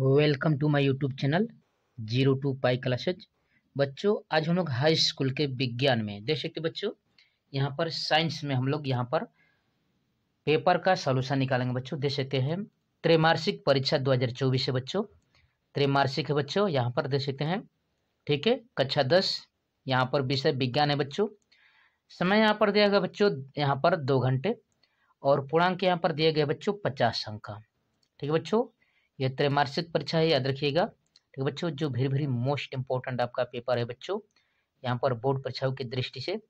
welcome to my YouTube channel zero to pi classes बच्चों आज हम लोग हाई स्कूल के विज्ञान में देख सकते बच्चों यहाँ पर साइंस में हम लोग यहाँ पर पेपर का सॉल्यूशन निकालेंगे बच्चों देख सकते हैं त्रैमासिक परीक्षा 2024 है बच्चों त्रैमासिक है बच्चों यहाँ पर देख सकते हैं ठीक है कक्षा दस यहाँ पर विषय विज्ञान है बच्चों समय यहाँ पर दिया गया बच्चों यहाँ पर दो घंटे और पूर्णांक यहाँ पर दिए गए बच्चों पचास अंक ठीक है बच्चों यह त्रैमासिक परीक्षा है याद रखिएगा ठीक है बच्चों जो वेरी वेरी मोस्ट इंपॉर्टेंट आपका पेपर है बच्चों यहाँ पर बोर्ड परीक्षाओं की दृष्टि से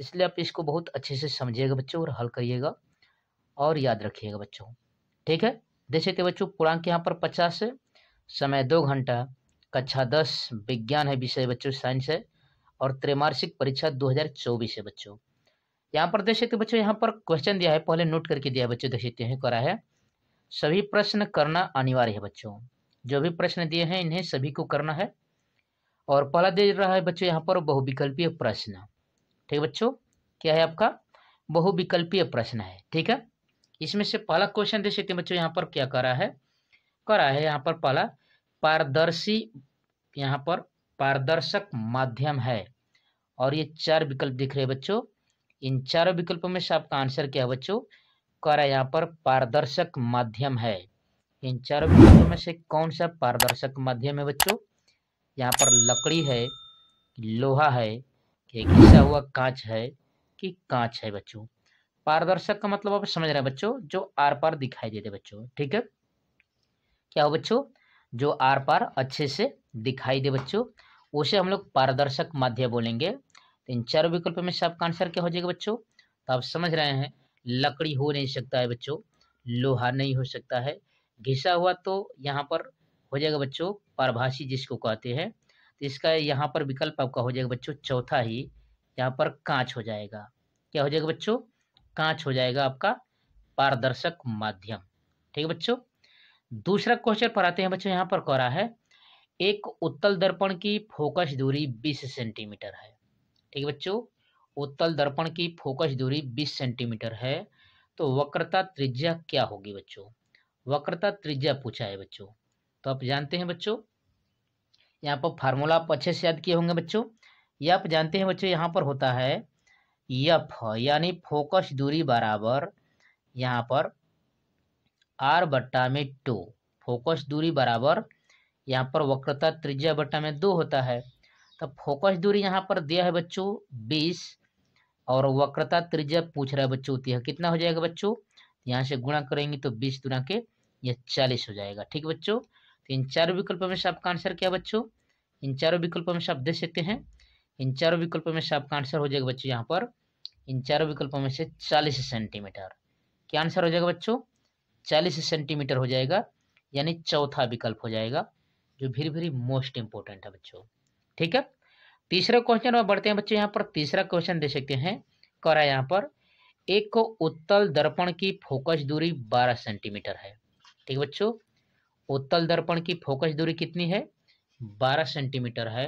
इसलिए आप इसको बहुत अच्छे से समझिएगा बच्चों और हल करिएगा और याद रखिएगा बच्चों ठीक है देख सकते बच्चों पूर्णांक यहाँ पर पचास है समय दो घंटा कक्षा दस विज्ञान है विषय बच्चों साइंस है और त्रैमासिक परीक्षा चौबीस है बच्चों यहाँ पर देख सकते बच्चों यहाँ पर क्वेश्चन दिया है पहले नोट करके दिया है बच्चों देख सकते हैं करा है सभी प्रश्न करना अनिवार्य है बच्चों जो भी प्रश्न दिए हैं इन्हें सभी को करना है और पहला दे रहा है बच्चों यहाँ पर बहुविकल्पीय प्रश्न ठीक है बच्चों क्या है आपका बहुविकल्पीय प्रश्न है ठीक है इसमें से पहला क्वेश्चन दे सकते हैं बच्चों यहाँ पर क्या करा है करा है यहाँ पर पहला पारदर्शी यहाँ पर पारदर्शक माध्यम है और ये चार विकल्प दिख रहे हैं बच्चों इन चारों विकल्पों में से आपका आंसर क्या है बच्चों है यहाँ पर पारदर्शक माध्यम है इन चारों विकल्पों में से कौन सा पारदर्शक माध्यम है बच्चों यहाँ पर लकड़ी है लोहा है कि घिसा हुआ कांच है कि कांच है बच्चों पारदर्शक का मतलब आप समझ रहे हैं बच्चों जो आर पार दिखाई देते बच्चों ठीक है क्या हो बच्चों जो आर पार अच्छे से दिखाई दे बच्चों उसे हम लोग पारदर्शक माध्यम बोलेंगे इन चारों विकल्प में से आपका आंसर क्या हो जाएगा बच्चों तो आप समझ रहे हैं लकड़ी हो नहीं सकता है बच्चों लोहा नहीं हो सकता है घिसा हुआ तो यहाँ पर हो जाएगा बच्चों पारभाषी जिसको कहते हैं तो इसका यहाँ पर विकल्प आपका हो जाएगा बच्चों चौथा ही यहाँ पर कांच हो जाएगा क्या हो जाएगा बच्चों कांच हो जाएगा आपका पारदर्शक माध्यम ठीक है बच्चों दूसरा क्वेश्चन पढ़ाते हैं बच्चों यहाँ पर कह रहा है एक उत्तल दर्पण की फोकस दूरी 20 सेंटीमीटर है ठीक है बच्चों उत्तल दर्पण की फोकस दूरी 20 सेंटीमीटर है तो वक्रता त्रिज्या क्या होगी बच्चों वक्रता त्रिज्या पूछा है बच्चों तो आप जानते हैं बच्चों यहाँ पर फार्मूला आप अच्छे से याद किए होंगे बच्चों ये आप जानते हैं बच्चों यहाँ पर होता है यफ यानी फोकस दूरी बराबर यहाँ पर आर बट्टा में टू फोकस दूरी बराबर यहाँ पर वक्रता त्रिज्या बट्टा में दो होता है तो फोकस दूरी यहाँ पर दिया है बच्चों बीस और वक्रता त्रिज्या पूछ रहा है बच्चों तो है कितना हो जाएगा बच्चों तो यहाँ से गुणा करेंगे तो बीस गुणा के यह चालीस हो जाएगा ठीक बच्चों तो इन चारों विकल्पों में से आपका आंसर क्या बच्चों इन चारों विकल्पों में से आप देख सकते हैं इन चारों विकल्पों में से आपका आंसर हो जाएगा बच्चों यहाँ पर इन चारों विकल्पों में से चालीस सेंटीमीटर क्या आंसर हो जाएगा बच्चों चालीस सेंटीमीटर हो जाएगा यानी चौथा विकल्प हो जाएगा जो वेरी वेरी मोस्ट इंपॉर्टेंट है बच्चों ठीक है तीसरा क्वेश्चन में बढ़ते हैं बच्चे यहाँ पर तीसरा क्वेश्चन दे सकते हैं करा यहाँ पर एक को उत्तल दर्पण की फोकस दूरी 12 सेंटीमीटर है ठीक है बच्चों उत्तल दर्पण की फोकस दूरी कितनी है 12 सेंटीमीटर है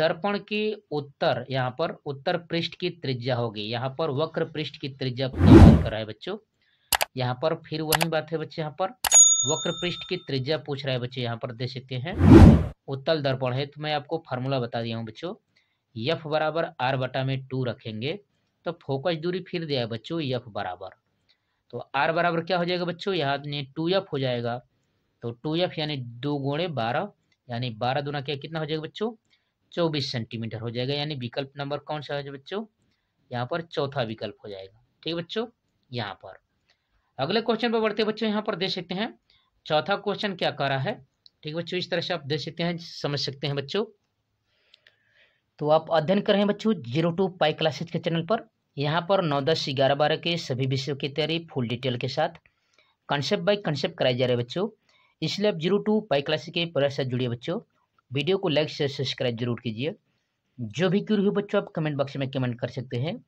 दर्पण की उत्तर यहाँ पर उत्तर पृष्ठ की त्रिज्या होगी यहाँ पर वक्र पृष्ठ की त्रिज्या कर रहा है बच्चों यहाँ पर फिर वही बात है बच्चे यहाँ पर वक्र पृष्ठ की त्रिज्या पूछ रहा है बच्चे यहाँ पर दे सकते हैं उत्तल दर्पण है तो मैं आपको फार्मूला बता दिया हूँ बच्चों यफ बराबर आर बटा में टू रखेंगे तो फोकस दूरी फिर दिया है बच्चों यफ बराबर तो आर बराबर क्या हो जाएगा बच्चों यहाँ ने टू एफ हो जाएगा तो टू एफ यानी दो गुणे बारह यानी बारह दुना क्या कितना हो जाएगा बच्चों चौबीस सेंटीमीटर हो जाएगा यानी विकल्प नंबर कौन सा है बच्चों यहाँ पर चौथा विकल्प हो जाएगा ठीक है बच्चों यहाँ पर अगले क्वेश्चन पर बढ़ते बच्चों यहाँ पर देख सकते हैं चौथा क्वेश्चन क्या कर रहा है ठीक है बच्चों इस तरह से आप देख सकते हैं समझ सकते हैं बच्चों तो आप अध्ययन कर रहे हैं बच्चों जीरो टू पाई क्लासेस के चैनल पर यहाँ पर नौ दस ग्यारह बारह के सभी विषयों की तैयारी फुल डिटेल के साथ कंसेप्ट बाई कंसेप्ट कराई जा रहे हैं बच्चों इसलिए आप जीरो टू पाई क्लासेस के प्रयास साथ जुड़िए बच्चों वीडियो को लाइक शेयर सब्सक्राइब जरूर कीजिए जो भी क्यूरी हो बच्चों आप कमेंट बॉक्स में कमेंट कर सकते हैं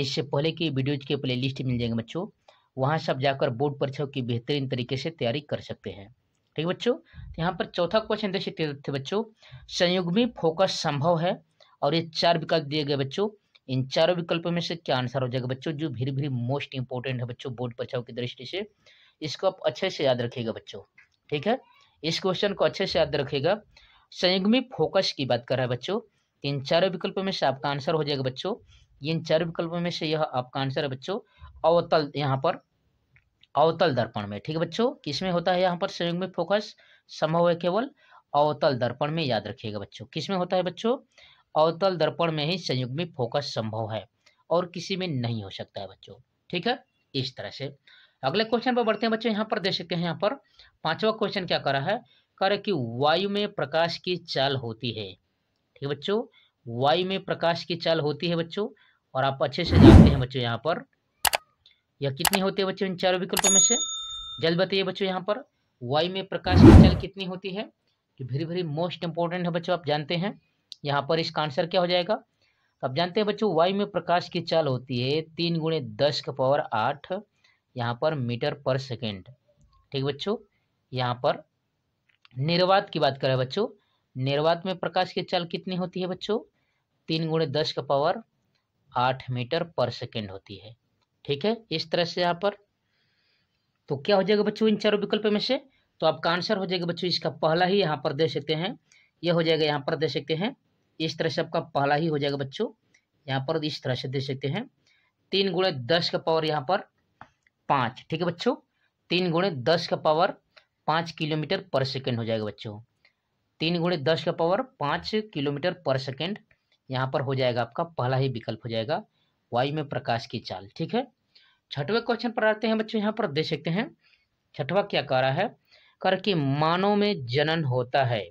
इससे पहले की वीडियोज के प्ले लिस्ट मिल जाएंगे बच्चों वहाँ से आप जाकर बोर्ड परीक्षा की बेहतरीन तरीके से तैयारी कर सकते हैं ठीक है बच्चों तो यहाँ पर चौथा क्वेश्चन देखिए थे बच्चों संयुग्मी फोकस संभव है और ये चार विकल्प दिए गए बच्चों इन चारों विकल्पों में से क्या आंसर हो जाएगा बच्चों जो भी वेरी मोस्ट इंपॉर्टेंट है बच्चों बोर्ड परीक्षाओं की दृष्टि से इसको आप अच्छे से याद रखिएगा बच्चों ठीक है इस क्वेश्चन को अच्छे से याद रखिएगा संयुग में फोकस की बात कर रहा है बच्चों इन चारों विकल्पों में से आपका आंसर हो जाएगा बच्चों इन चारों विकल्पों में से यह आपका आंसर है बच्चों अवतल यहाँ पर अवतल दर्पण में ठीक है बच्चों किसमें होता है यहाँ पर संयुग में फोकस संभव है केवल अवतल दर्पण में याद रखिएगा बच्चों किसमें होता है बच्चों अवतल दर्पण में ही संयुग में फोकस संभव है और किसी में नहीं हो सकता है बच्चों ठीक है इस तरह से अगले क्वेश्चन पर बढ़ते हैं बच्चों यहाँ पर देख सकते हैं यहाँ पर पांचवा क्वेश्चन क्या करा है कर कि वायु में प्रकाश की चाल होती है ठीक है बच्चों वायु में प्रकाश की चाल होती है बच्चों और आप अच्छे से जानते हैं बच्चों यहाँ पर या कितनी होती है बच्चों इन चारों विकल्पों में से जल्द बताइए बच्चों यहाँ पर वाई में प्रकाश की चल कितनी होती है कि वेरी वेरी मोस्ट इंपॉर्टेंट है बच्चों आप जानते हैं यहाँ पर इसका आंसर क्या हो जाएगा तो आप जानते हैं बच्चों वाई में प्रकाश की चाल होती है तीन गुणे दस का पावर आठ यहाँ पर मीटर पर सेकेंड ठीक बच्चों यहाँ पर निर्वात की बात करें बच्चों निर्वात में प्रकाश की चाल कितनी होती है बच्चों तीन गुणे दस का पावर आठ मीटर पर सेकेंड होती है ठीक है इस तरह से यहाँ पर तो क्या हो जाएगा बच्चों इन चारों विकल्प में से तो आपका आंसर हो जाएगा बच्चों इसका पहला ही यहाँ पर दे सकते हैं यह हो जाएगा यहाँ पर दे सकते हैं इस तरह से आपका पहला ही हो जाएगा बच्चों यहाँ पर इस तरह से दे सकते हैं तीन गुणे दस का पावर यहाँ पर पाँच ठीक है बच्चों तीन गुणे दस का पावर पाँच किलोमीटर पर सेकेंड हो जाएगा बच्चों तीन गुणे दस का पावर पाँच किलोमीटर पर सेकेंड यहाँ पर हो जाएगा आपका पहला ही विकल्प हो जाएगा वायु में प्रकाश की चाल ठीक है छठवें क्वेश्चन पर आते हैं बच्चों यहाँ पर देख सकते हैं छठवा क्या कह रहा है कर कि मानव में जनन होता है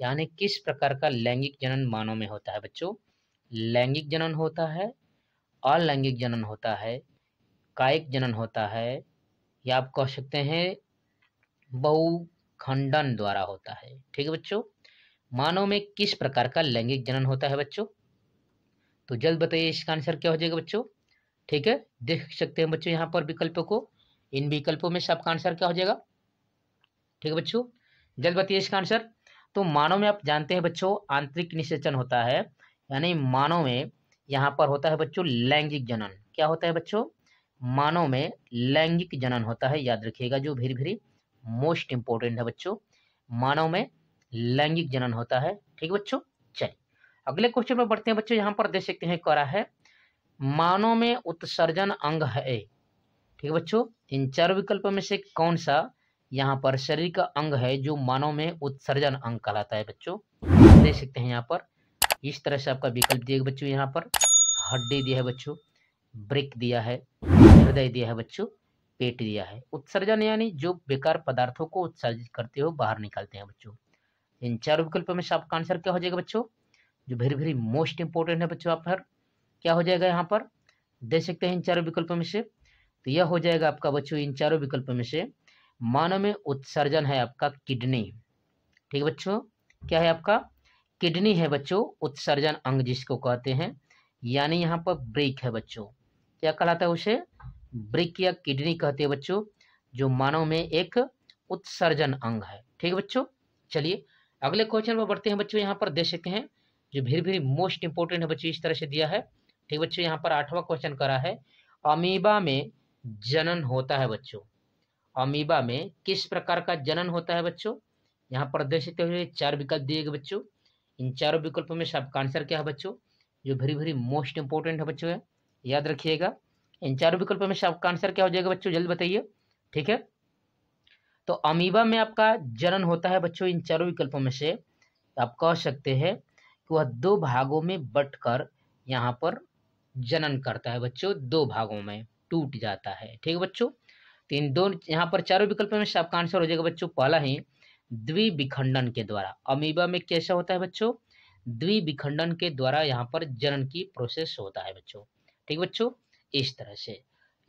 यानी किस प्रकार का लैंगिक जनन मानव में होता है बच्चों लैंगिक जनन होता है अलैंगिक जनन होता है कायिक जनन होता है या आप कह सकते हैं बहुखंडन द्वारा होता है ठीक है बच्चों मानव में किस प्रकार का लैंगिक जनन होता है बच्चों तो जल्द बताइए इसका आंसर क्या हो जाएगा बच्चों ठीक है देख सकते हैं बच्चों यहाँ पर विकल्पों को इन विकल्पों में से आपका आंसर क्या हो जाएगा ठीक है बच्चों जल्द बताइए इसका आंसर तो मानव में आप जानते हैं बच्चों आंतरिक निषेचन होता है यानी मानव में यहाँ पर होता है बच्चों लैंगिक जनन क्या होता है बच्चों मानव में लैंगिक जनन होता है याद रखिएगा जो वेरी भीरी मोस्ट इंपॉर्टेंट है बच्चों मानव में लैंगिक जनन होता है ठीक है बच्चों चलिए अगले क्वेश्चन में बढ़ते हैं बच्चों यहाँ पर दे सकते हैं करा है मानव में उत्सर्जन अंग है ठीक है बच्चों इन चार विकल्प में से कौन सा यहाँ पर शरीर का अंग है जो मानव में उत्सर्जन अंग कहलाता है बच्चों देख सकते हैं यहाँ पर इस तरह से आपका विकल्प दिया बच्चों यहाँ पर हड्डी दिया है बच्चों ब्रेक दिया है हृदय दिया है बच्चों पेट दिया है उत्सर्जन यानी जो बेकार पदार्थों को उत्सर्जित करते हो बाहर निकालते हैं बच्चों इन चार विकल्पों में से आपका आंसर क्या हो जाएगा बच्चों जो वेरी वेरी मोस्ट इंपॉर्टेंट है बच्चों आप पर क्या हो जाएगा यहाँ पर देख सकते हैं इन चारों विकल्पों में से तो यह हो जाएगा आपका बच्चों इन चारों विकल्पों में से मानव में उत्सर्जन है आपका किडनी ठीक है बच्चों क्या है आपका किडनी है बच्चों उत्सर्जन अंग जिसको कहते हैं यानी यहाँ पर ब्रिक है बच्चों क्या कहलाता है उसे ब्रिक या किडनी कहते हैं बच्चों जो मानव में एक उत्सर्जन अंग है ठीक है बच्चों चलिए अगले क्वेश्चन पर बढ़ते हैं बच्चों यहाँ पर देख सकते हैं जो वेरी वेरी मोस्ट इंपोर्टेंट है बच्चे इस तरह से दिया है ठीक बच्चों यहाँ पर आठवां क्वेश्चन करा है अमीबा में जनन होता है बच्चों अमीबा में किस प्रकार का जनन होता है बच्चों यहाँ पर देख सकते हो चार विकल्प दिए गए बच्चों इन चारों विकल्पों में सबका आंसर क्या है बच्चों जो वेरी वेरी मोस्ट इंपोर्टेंट है बच्चों है याद रखिएगा इन चारों विकल्पों में सबका आंसर क्या हो जाएगा बच्चों जल्द बताइए ठीक है तो अमीबा में आपका जनन होता है बच्चों इन चारों विकल्पों में से आप कह सकते हैं वह दो भागों में कर यहाँ पर जनन करता है बच्चों दो भागों में टूट जाता है ठीक है बच्चों तो इन दो यहाँ पर चारों विकल्प में सबका आंसर हो जाएगा बच्चों पहला ही द्विविखंडन के द्वारा अमीबा में कैसा होता है बच्चों द्विविखंडन के द्वारा यहाँ पर जनन की प्रोसेस होता है बच्चों ठीक बच्चों इस तरह से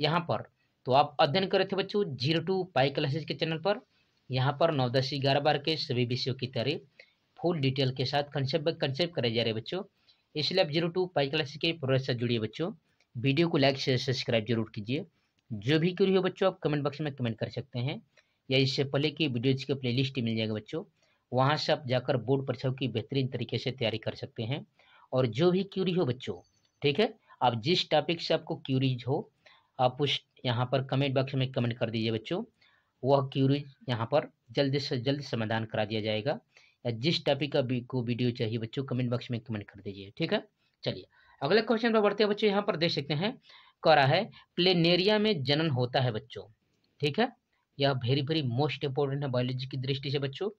यहाँ पर तो आप अध्ययन कर रहे थे बच्चों जीरो टू पाई क्लासेज के चैनल पर यहाँ पर नौ दस ग्यारह बार के सभी विषयों की तरह फुल डिटेल के साथ कंसेप्ट बाई कंसेप्ट कराए जा रहे बच्चों इसलिए आप जीरो टू पाई क्लासेस के प्रोग्रेस साथ जुड़िए बच्चों वीडियो को लाइक शेयर सब्सक्राइब जरूर कीजिए जो भी क्यूरी हो बच्चों आप कमेंट बॉक्स में कमेंट कर सकते हैं या इससे पहले की वीडियोज के प्लेलिस्ट मिल जाएगा बच्चों वहाँ से आप जाकर बोर्ड परीक्षाओं की बेहतरीन तरीके से तैयारी कर सकते हैं और जो भी क्यूरी हो बच्चों ठीक है आप जिस टॉपिक से आपको क्यूरीज हो आप उस यहाँ पर कमेंट बॉक्स में कमेंट कर दीजिए बच्चों वह क्यूरीज यहाँ पर जल्द से जल्द समाधान करा दिया जाएगा या जिस टॉपिक का भी को वीडियो चाहिए बच्चों कमेंट बॉक्स में कमेंट कर दीजिए ठीक है चलिए अगले क्वेश्चन पर बढ़ते हैं बच्चों यहाँ पर देख सकते हैं रहा है प्लेनेरिया में जनन होता है बच्चों ठीक है यह वेरी वेरी मोस्ट इंपॉर्टेंट है बायोलॉजी की दृष्टि से बच्चों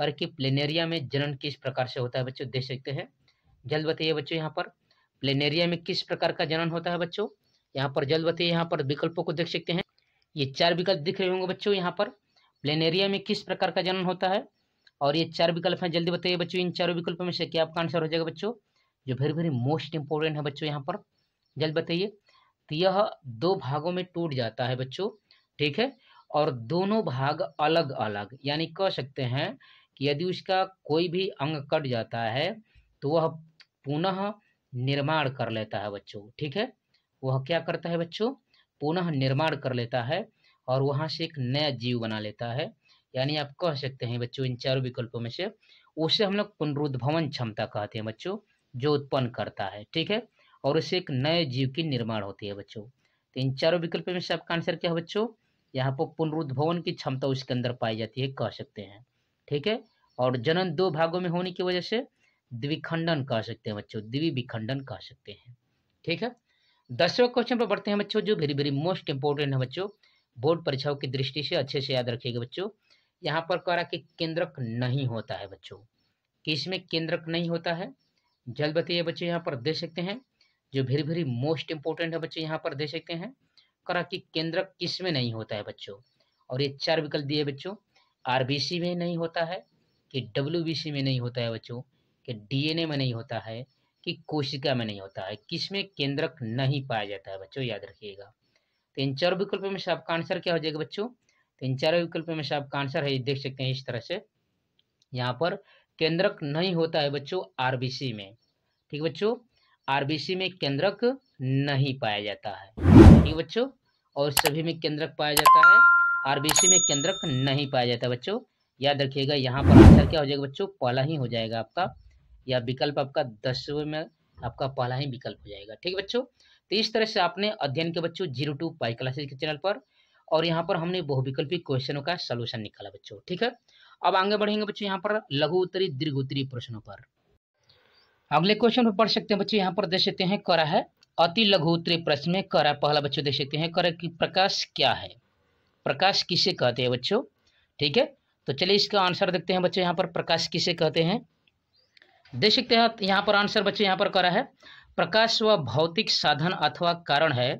कर प्लेनेरिया में जनन किस प्रकार से होता है बच्चों देख सकते हैं जल्द बताइए बच्चों यहाँ पर प्लेनेरिया में किस प्रकार का जनन होता है बच्चों यहाँ पर जल्द बताइए यहाँ पर विकल्पों को देख सकते हैं ये चार विकल्प दिख रहे होंगे बच्चों यहाँ पर प्लेनेरिया में किस प्रकार का जनन होता है और ये चार विकल्प हैं जल्दी बताइए बच्चों इन चारों विकल्प में से क्या आपका आंसर हो जाएगा बच्चों जो वेरी वेरी मोस्ट इंपॉर्टेंट है बच्चों यहाँ पर जल्द बताइए तो यह दो भागों में टूट जाता है बच्चों ठीक है और दोनों भाग अलग अलग यानी कह सकते हैं कि यदि उसका कोई भी अंग कट जाता है तो वह पुनः निर्माण कर लेता है बच्चों ठीक है वह क्या करता है बच्चों पुनः निर्माण कर लेता है और वहाँ से एक नया जीव बना लेता है यानी आप कह सकते हैं बच्चों इन चारों विकल्पों में से उसे हम लोग पुनरुद्भवन क्षमता कहते हैं बच्चों जो उत्पन्न करता है ठीक है और उससे एक नए जीव की निर्माण होती है बच्चों तो इन चारों विकल्पों में से आपका आंसर क्या है बच्चों यहाँ पर पुनरुद्भवन की क्षमता उसके अंदर पाई जाती है कह सकते हैं ठीक है और जनन दो भागों में होने की वजह से द्विखंडन कह सकते हैं बच्चों द्विविखंडन कह सकते हैं ठीक है दसवें क्वेश्चन पर बढ़ते हैं बच्चों जो वेरी वेरी मोस्ट इंपोर्टेंट है बच्चों बोर्ड परीक्षाओं की दृष्टि से अच्छे से याद रखिएगा बच्चों यहाँ पर कह रहा कि केंद्रक नहीं होता है बच्चों कि इसमें केंद्रक नहीं होता है जल्द बताइए बच्चे यहाँ पर दे सकते हैं जो वेरी वेरी मोस्ट इंपोर्टेंट है बच्चे यहाँ पर दे सकते हैं करा कि केंद्रक किस में नहीं होता है बच्चों और ये चार विकल्प दिए बच्चों आर में नहीं होता है कि डब्ल्यू में नहीं होता है बच्चों कि डी में नहीं होता है कि कोशिका में नहीं होता है किस में केंद्रक नहीं पाया जाता है बच्चों याद रखिएगा तो इन चार विकल्पों में से आपका आंसर क्या हो जाएगा बच्चों तो इन चारों विकल्प में से आपका आंसर है ये देख सकते हैं इस तरह से यहाँ पर केंद्रक नहीं होता है बच्चों आरबीसी में ठीक बच्चों आरबीसी में केंद्रक नहीं पाया जाता है ठीक बच्चों और सभी में केंद्रक पाया जाता है आरबीसी में केंद्रक नहीं पाया जाता बच्चों याद रखिएगा यहाँ पर आंसर क्या हो जाएगा बच्चों पहला ही हो जाएगा आपका या विकल्प आपका दसवें में आपका पहला ही विकल्प हो जाएगा ठीक है बच्चों तो इस तरह से आपने अध्ययन के बच्चों जीरो टू पाई क्लासेस के चैनल पर और यहाँ पर हमने बहुविकल्पी क्वेश्चनों का सोल्यूशन निकाला बच्चों ठीक है अब आगे बढ़ेंगे बच्चों यहाँ पर लघु उत्तरी दीर्घ उत्तरी प्रश्नों पर अगले क्वेश्चन पर पढ़ सकते हैं बच्चे यहाँ पर देख सकते हैं करा है अति लघु उत्तरी प्रश्न में करा पहला बच्चों देख सकते हैं करा की प्रकाश क्या है प्रकाश किसे कहते हैं बच्चों ठीक है तो चलिए इसका आंसर देखते हैं बच्चों यहाँ पर प्रकाश किसे कहते हैं देख सकते हैं यहाँ पर आंसर बच्चों यहाँ पर करा है प्रकाश व भौतिक साधन अथवा कारण है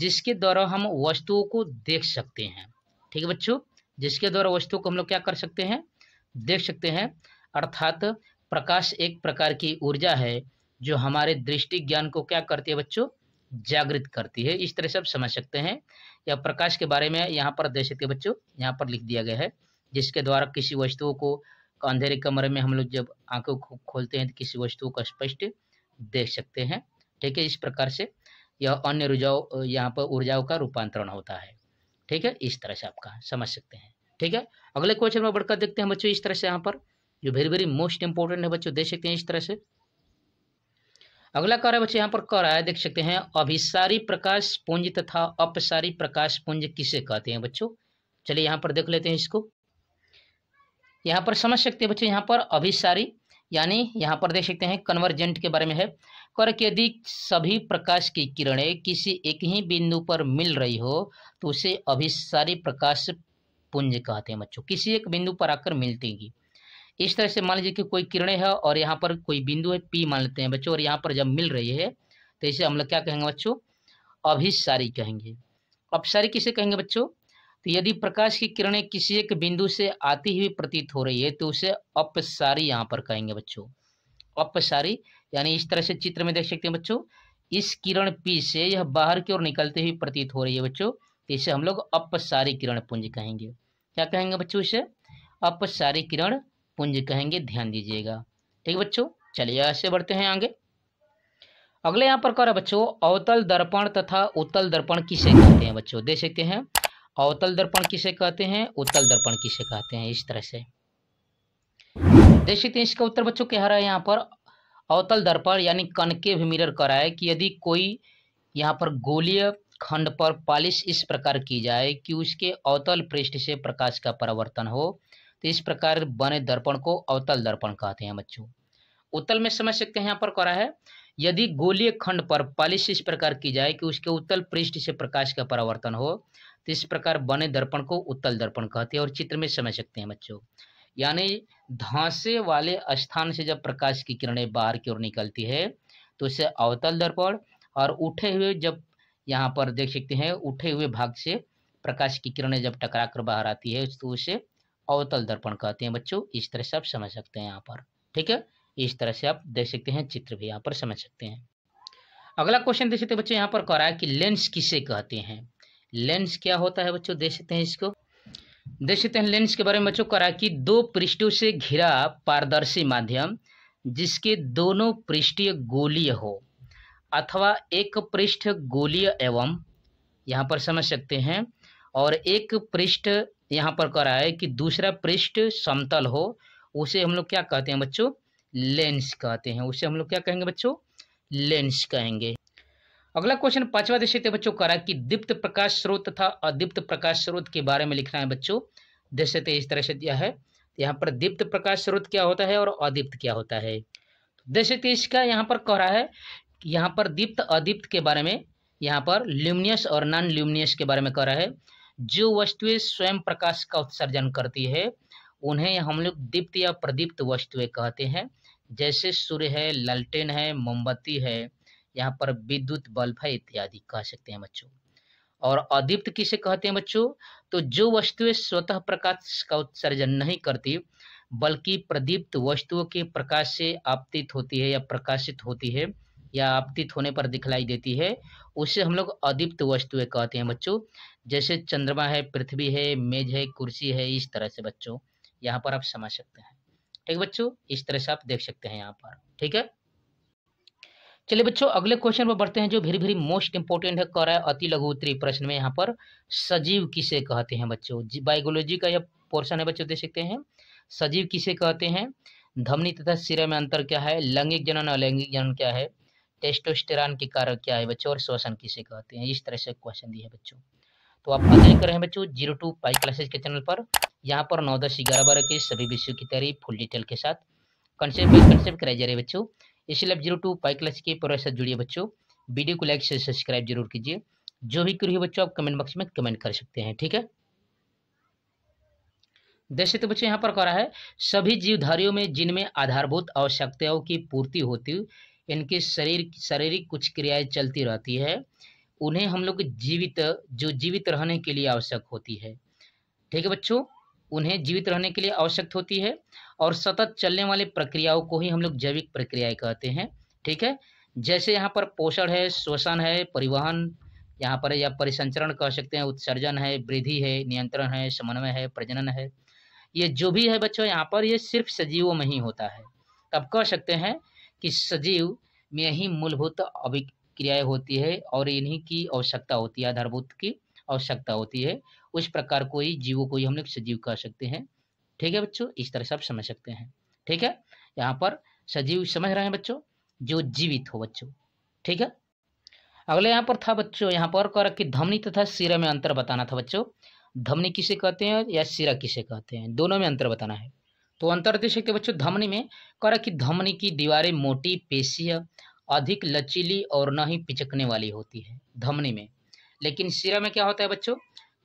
जिसके द्वारा हम वस्तुओं को देख सकते हैं ठीक है बच्चों जिसके द्वारा वस्तुओं को हम लोग क्या कर सकते हैं देख सकते हैं अर्थात प्रकाश एक प्रकार की ऊर्जा है जो हमारे दृष्टि ज्ञान को क्या करती है बच्चों जागृत करती है इस तरह से आप समझ सकते हैं या प्रकाश के बारे में यहाँ पर देख सकते बच्चों यहाँ पर लिख दिया गया है जिसके द्वारा किसी वस्तुओं को अंधेरे कमरे में हम लोग जब आंखों को खोलते हैं तो किसी वस्तुओं का स्पष्ट देख सकते हैं ठीक है इस प्रकार से या अन्य ऊर्जाओं यहाँ पर ऊर्जाओं का रूपांतरण होता है ठीक है इस तरह से आपका समझ सकते हैं ठीक है अगले क्वेश्चन में बढ़कर देखते हैं बच्चों इस तरह से यहाँ पर जो वेरी वेरी मोस्ट इंपोर्टेंट है बच्चों देख सकते हैं इस तरह से अगला है बच्चे यहाँ पर रहा है देख सकते हैं अभिसारी प्रकाश पुंज तथा अपसारी प्रकाश पुंज किसे कहते हैं बच्चों चलिए यहाँ पर देख लेते हैं इसको यहाँ पर समझ सकते हैं बच्चे यहाँ पर अभिसारी यानी यहाँ पर देख सकते हैं कन्वर्जेंट के बारे में है के यदि सभी प्रकाश की किरणें किसी एक ही बिंदु पर मिल रही हो तो उसे अभिसारी प्रकाश पुंज कहते हैं बच्चों किसी एक बिंदु पर आकर मिलतेगी इस तरह से मान लीजिए कि कोई किरणें है और यहाँ पर कोई बिंदु है पी मान लेते हैं बच्चों और यहाँ पर जब मिल रही है तो इसे हम लोग क्या कहेंगे बच्चों अभिसारी कहेंगे अपसारी किसे कहेंगे बच्चों तो यदि प्रकाश की किरणें किसी एक बिंदु से आती हुई प्रतीत हो रही है तो उसे अपसारी यहाँ पर कहेंगे बच्चों अपसारी यानी इस तरह से चित्र में देख सकते हैं बच्चों इस किरण पी से यह बाहर की ओर निकलते हुए प्रतीत हो रही है बच्चों तो इसे हम लोग अपसारी किरण पुंज कहेंगे क्या कहेंगे बच्चों इसे अपसारी किरण पुंज कहेंगे ध्यान दीजिएगा ठीक बच्चों चलिए ऐसे बढ़ते हैं आगे अगले यहाँ पर कह रहे बच्चों अवतल दर्पण तथा उत्तल दर्पण किसे कहते हैं बच्चों देख सकते हैं अवतल दर्पण किसे कहते हैं उत्तल दर्पण किसे कहते हैं इस तरह से देख सकते हैं इसका उत्तर बच्चों कह रहा है यहाँ पर अवतल दर्पण यानी कनकेव मिरर कर रहा है कि यदि कोई यहाँ पर गोलीय खंड पर पालिश इस प्रकार की जाए कि उसके अवतल पृष्ठ से प्रकाश का परावर्तन हो तो इस प्रकार बने दर्पण को अवतल दर्पण कहते हैं बच्चों उत्तल में समझ सकते हैं यहाँ पर करा है यदि गोलीय खंड पर पालिश इस प्रकार की जाए कि उसके उत्तल पृष्ठ से प्रकाश का परावर्तन हो तो इस प्रकार बने दर्पण को उत्तल दर्पण कहते हैं और चित्र में समझ सकते हैं बच्चों यानी धांसे वाले स्थान से जब प्रकाश की किरणें बाहर की ओर निकलती है तो इसे अवतल दर्पण और उठे हुए जब यहाँ पर देख सकते हैं उठे हुए भाग से प्रकाश की किरणें जब टकरा कर बाहर आती है तो उसे अवतल दर्पण कहते हैं बच्चों इस तरह से आप समझ सकते हैं यहाँ पर ठीक है इस तरह से आप देख सकते हैं चित्र भी यहाँ पर समझ सकते हैं अगला क्वेश्चन देख सकते हैं बच्चों यहाँ पर कह रहा है कि लेंस किसे कहते हैं लेंस क्या होता है बच्चों देख सकते हैं इसको देख सकते हैं लेंस के बारे में बच्चों करा कि दो पृष्ठों से घिरा पारदर्शी माध्यम जिसके दोनों पृष्ठीय गोलीय हो अथवा एक पृष्ठ गोलीय एवं यहाँ पर समझ सकते हैं और एक पृष्ठ यहाँ पर करा है कि दूसरा पृष्ठ समतल हो उसे हम लोग क्या कहते हैं बच्चों लेंस कहते हैं उसे हम लोग क्या कहेंगे बच्चों लेंस कहेंगे अगला क्वेश्चन पांचवा दृश्य बच्चों करा कि दीप्त प्रकाश स्रोत तथा अदीप्त प्रकाश स्रोत के बारे में लिखना है बच्चों दृश्य इस तरह से दिया है यहाँ पर दीप्त प्रकाश स्रोत क्या होता है और अदीप्त क्या होता है दृश्य तेईस का यहाँ पर कह रहा है यहाँ पर दीप्त अदीप्त के बारे में यहाँ पर ल्यूमिनियस और नॉन ल्यूमिनियस के बारे में कह रहा है जो वस्तुएं स्वयं प्रकाश का उत्सर्जन करती है उन्हें हम लोग दीप्त या प्रदीप्त वस्तुएं कहते हैं जैसे सूर्य है लालटेन है मोमबत्ती है यहाँ पर विद्युत बल्ब है इत्यादि कह सकते हैं बच्चों और अदीप्त किसे कहते हैं बच्चों तो जो वस्तुएं स्वतः प्रकाश का उत्सर्जन नहीं करती बल्कि प्रदीप्त वस्तुओं के प्रकाश से आपतित होती है या प्रकाशित होती है या आपतित होने पर दिखलाई देती है उसे हम लोग अदीप्त वस्तुएं कहते हैं बच्चों जैसे चंद्रमा है पृथ्वी है मेज है कुर्सी है इस तरह से बच्चों यहाँ पर आप समझ सकते हैं ठीक बच्चों इस तरह से आप देख सकते हैं यहाँ पर ठीक है चलिए बच्चों अगले क्वेश्चन पर बढ़ते हैं जो भेरी भेरी मोस्ट इंपोर्टेंट है कर अति लघु उत्तरी प्रश्न में यहाँ पर सजीव किसे कहते हैं बच्चों बायोलॉजी का यह पोर्शन है बच्चों देख सकते हैं सजीव किसे कहते हैं धमनी तथा सिरे में अंतर क्या है लैंगिक जनन अलैंगिक जनन क्या है टेस्टोस्टेरॉन के कारण क्या है बच्चों और श्वसन किसे कहते हैं इस तरह से क्वेश्चन दिए हैं बच्चों तो आप अध्ययन कर रहे हैं बच्चों जीरो टू पाई क्लासेज के चैनल पर यहाँ पर नौ दस ग्यारह बारह के सभी विषयों की तैयारी फुल डिटेल के साथ कंसेप्ट कंसेप्ट कराई जा रही है बच्चों इसी आप जीरो टू पाई क्लास के परिवार साथ जुड़िए बच्चों वीडियो को लाइक से सब्सक्राइब जरूर कीजिए जो भी क्यों बच्चों आप कमेंट बॉक्स में कमेंट कर सकते हैं ठीक है जैसे तो बच्चों यहाँ पर कह रहा है सभी जीवधारियों में जिनमें आधारभूत आवश्यकताओं की पूर्ति होती इनके शरीर शारीरिक कुछ क्रियाएं चलती रहती है उन्हें हम लोग जीवित जो जीवित रहने के लिए आवश्यक होती है ठीक है बच्चों उन्हें जीवित रहने के लिए आवश्यक होती है और सतत चलने वाली प्रक्रियाओं को ही हम लोग जैविक प्रक्रियाएं कहते हैं ठीक है जैसे यहाँ पर पोषण है शोषण है परिवहन यहाँ पर या परिसंचरण कह सकते हैं उत्सर्जन है वृद्धि है नियंत्रण है समन्वय है प्रजनन है ये जो भी है बच्चों यहाँ पर ये सिर्फ सजीवों में ही होता है तब कह सकते हैं कि सजीव में ही मूलभूत अभिक्रियाएं होती है और इन्हीं की आवश्यकता होती है आधारभूत की आवश्यकता होती है उस प्रकार को ही जीवों को ही हम लोग सजीव कह सकते हैं ठीक है बच्चों इस तरह से आप समझ सकते हैं ठीक है यहाँ पर सजीव समझ रहे हैं बच्चों जो जीवित हो बच्चों ठीक है अगले यहाँ पर था बच्चों यहाँ पर कह रहा कि धमनी तथा सिरा में अंतर बताना था बच्चों धमनी किसे कहते हैं या सिरा किसे कहते हैं दोनों में अंतर बताना है तो अंतर दे सकते बच्चों धमनी में कह रहा कि धमनी की दीवारें मोटी पेशीय अधिक लचीली और न ही पिचकने वाली होती है धमनी में लेकिन सिरा में क्या होता है बच्चों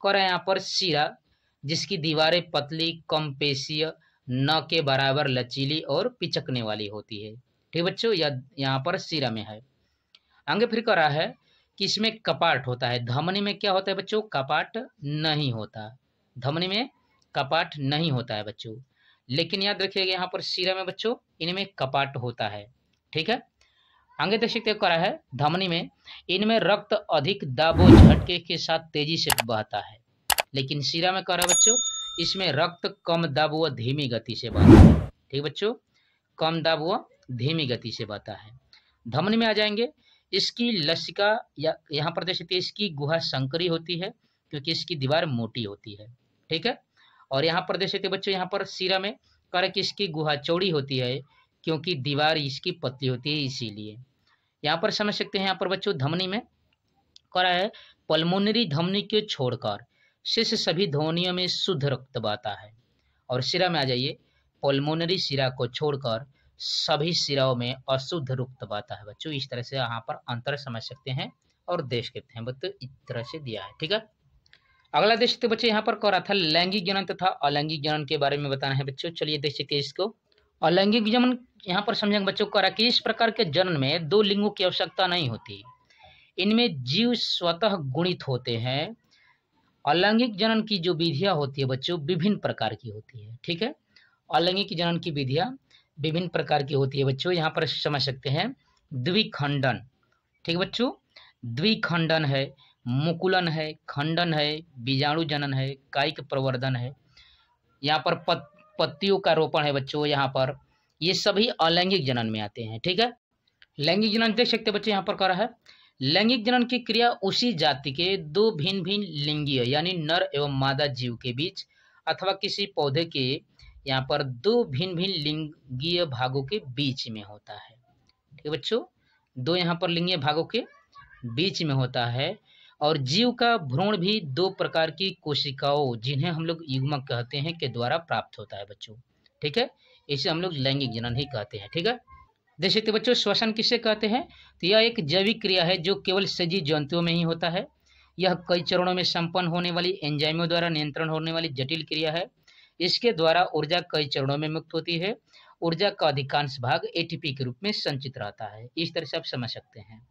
कह यहाँ पर सिरा जिसकी दीवारें पतली कम पेशीय न के बराबर लचीली और पिचकने वाली होती है ठीक बच्चों या यहाँ पर सिरा में है आगे फिर कह रहा है कि इसमें कपाट होता है धमनी में क्या होता है बच्चों कपाट नहीं होता धमनी में कपाट नहीं होता है बच्चों लेकिन याद रखिएगा यहाँ पर सिरा में बच्चों इनमें कपाट होता है ठीक है आगे देख सकते हो करा है धमनी में इनमें रक्त अधिक दाबो झटके के साथ तेजी से बहता है लेकिन शिरा में कह रहा बच्चों इसमें रक्त कम दब व धीमी गति से बहता है ठीक बच्चों कम दब व धीमी गति से बहता है धमनी में आ जाएंगे इसकी लसिका या यहाँ पर देख सकते हैं इसकी गुहा संकरी होती है क्योंकि इसकी दीवार मोटी होती है ठीक है और यहाँ पर देख सकते बच्चों यहाँ पर सिरा में कह रहे कि इसकी गुहा चौड़ी होती है क्योंकि दीवार इसकी पतली होती है इसीलिए यहाँ पर समझ सकते हैं यहाँ पर बच्चों धमनी में कह रहा है पल्मोनरी धमनी को छोड़कर शेष सभी ध्वनियों में शुद्ध रक्त बहता है और सिरा में आ जाइए पोलमोनरी सिरा को छोड़कर सभी सिराओं में अशुद्ध रक्त बहता है बच्चों इस तरह से यहाँ पर अंतर समझ सकते हैं और देश के हैं बच्चों इस तरह से दिया है ठीक है अगला देश तो बच्चे यहाँ पर कह रहा था लैंगिक जनन तथा तो अलैंगिक जनन के बारे में बताना है बच्चों चलिए देख सकते इसको अलैंगिक जनन यहाँ पर समझेंगे बच्चों कह रहा कि इस प्रकार के जनन में दो लिंगों की आवश्यकता नहीं होती इनमें जीव स्वतः गुणित होते हैं अलैंगिक जनन की जो विधियां होती है बच्चों विभिन्न प्रकार की होती है ठीक है अलैंगिक जनन की विधियां विभिन्न प्रकार की होती है बच्चों यहाँ पर समझ सकते हैं द्विखंडन ठीक है बच्चों द्विखंडन है मुकुलन है खंडन है बीजाणु जनन है कायिक प्रवर्धन है यहाँ पर पत, पत्तियों का रोपण है बच्चों यहाँ पर ये सभी अलैंगिक जनन में आते हैं ठीक है लैंगिक जनन देख सकते हैं बच्चे यहाँ पर कह रहा है लैंगिक जनन की क्रिया उसी जाति के दो भिन्न भिन्न लिंगीय यानी नर एवं मादा जीव के बीच अथवा किसी पौधे के यहाँ पर दो भिन्न भिन्न लिंगीय भागों के बीच में होता है ठीक है बच्चों दो यहाँ पर लिंगीय भागों के बीच में होता है और जीव का भ्रूण भी दो प्रकार की कोशिकाओं जिन्हें हम लोग युग्मक कहते हैं के द्वारा प्राप्त होता है बच्चों ठीक है इसे हम लोग लैंगिक जनन ही कहते हैं ठीक है देख सकते तो बच्चों श्वसन किससे कहते हैं तो यह एक जैविक क्रिया है जो केवल सजीव जंतुओं में ही होता है यह कई चरणों में संपन्न होने वाली एंजाइमों द्वारा नियंत्रण होने वाली जटिल क्रिया है इसके द्वारा ऊर्जा कई चरणों में मुक्त होती है ऊर्जा का अधिकांश भाग एटीपी के रूप में संचित रहता है इस तरह से आप समझ सकते हैं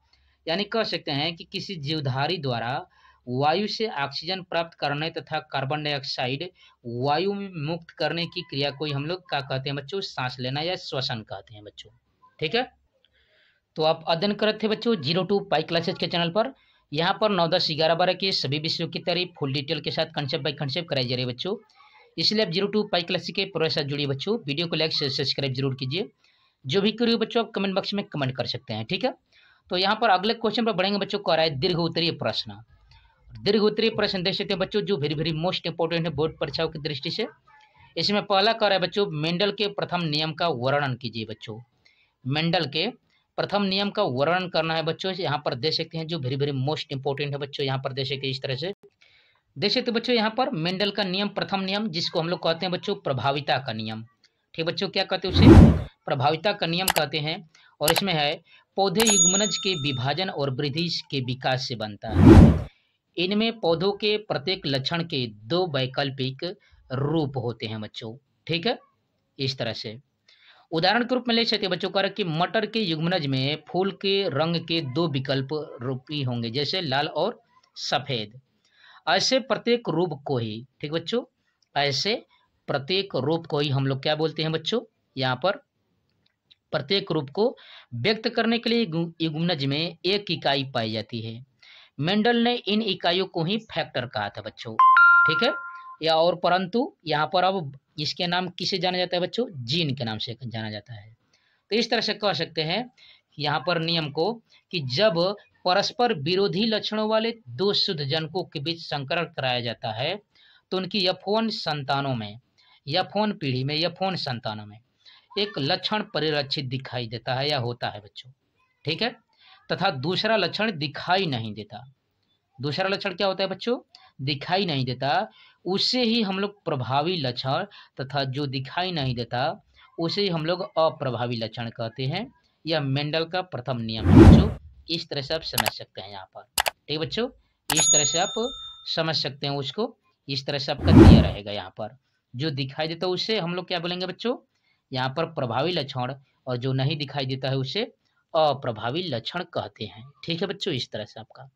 यानी कह सकते हैं कि किसी जीवधारी द्वारा वायु से ऑक्सीजन प्राप्त करने तथा कार्बन डाइऑक्साइड वायु में मुक्त करने की क्रिया को हम लोग क्या कहते हैं बच्चों सांस लेना या श्वसन कहते हैं बच्चों ठीक है तो आप अध्ययन कर रहे थे बच्चों जीरो टू पाई क्लासेज के चैनल पर यहाँ पर नौ दस ग्यारह बारह के सभी विषयों की तैयारी फुल डिटेल के साथ कंसेप्ट बाई कंसेप्ट कराई जा रही है बच्चों इसलिए आप जीरो टू पाई क्लासेस के पूरे साथ जुड़िए बच्चों वीडियो को लाइक से सब्सक्राइब जरूर कीजिए जो भी करिए बच्चों आप कमेंट बॉक्स में कमेंट कर सकते हैं ठीक है तो यहाँ पर अगले क्वेश्चन पर बढ़ेंगे बच्चों को आ रहा है दीर्घ उत्तरीय प्रश्न दीर्घ उत्तरीय प्रश्न देख सकते हैं बच्चों जो वेरी वेरी मोस्ट इंपॉर्टेंट है बोर्ड परीक्षाओं की दृष्टि से इसमें पहला कर है बच्चों मेंडल के प्रथम नियम का वर्णन कीजिए बच्चों मेंडल के प्रथम नियम का वर्णन करना है बच्चों यहाँ पर दे सकते हैं जो वेरी वेरी मोस्ट इंपॉर्टेंट है बच्चों यहाँ पर देख सकते हैं इस तरह से देख सकते बच्चों यहाँ पर मेंडल का नियम प्रथम नियम जिसको हम लोग कहते हैं बच्चों प्रभाविता का नियम ठीक बच्चों क्या कहते हैं उसे प्रभाविता का नियम कहते हैं और इसमें है पौधे युग्मनज के विभाजन और वृद्धि के विकास से बनता है इनमें पौधों के प्रत्येक लक्षण के दो वैकल्पिक रूप होते हैं बच्चों ठीक है इस तरह से उदाहरण के रूप में ले सकते बच्चों का कि मटर के युग्मनज में फूल के रंग के दो विकल्प रूपी होंगे जैसे लाल और सफ़ेद ऐसे प्रत्येक रूप को ही ठीक बच्चों ऐसे प्रत्येक रूप को ही हम लोग क्या बोलते हैं बच्चों यहाँ पर प्रत्येक रूप को व्यक्त करने के लिए युग्मनज में एक इकाई पाई जाती है मेंडल ने इन इकाइयों को ही फैक्टर कहा था बच्चों ठीक है या और परंतु यहाँ पर अब इसके नाम किसे जाना जाता है बच्चों जीन के नाम से जाना जाता है तो इस तरह से कह सकते हैं यहाँ पर नियम को कि जब परस्पर विरोधी लक्षणों वाले दो शुद्ध जनकों के बीच संकरण कराया जाता है तो उनकी यफोन संतानों में यफोन पीढ़ी में यफोन संतानों में एक लक्षण परिलक्षित दिखाई देता है या होता है बच्चों ठीक है तथा दूसरा लक्षण दिखाई नहीं देता दूसरा लक्षण क्या होता है बच्चों दिखाई नहीं देता उससे ही हम लोग प्रभावी लक्षण तथा जो दिखाई नहीं देता उसे ही हम लोग अप्रभावी लक्षण कहते हैं यह मेंडल का प्रथम नियम है बच्चों इस तरह से आप समझ सकते हैं यहाँ पर ठीक है बच्चों इस तरह से आप समझ सकते हैं उसको इस तरह से आपका दिया रहेगा यहाँ पर जो दिखाई देता है उसे हम लोग क्या बोलेंगे बच्चों यहाँ पर प्रभावी लक्षण और जो नहीं दिखाई देता है उसे अप्रभावी लक्षण कहते हैं ठीक है बच्चों इस तरह से आपका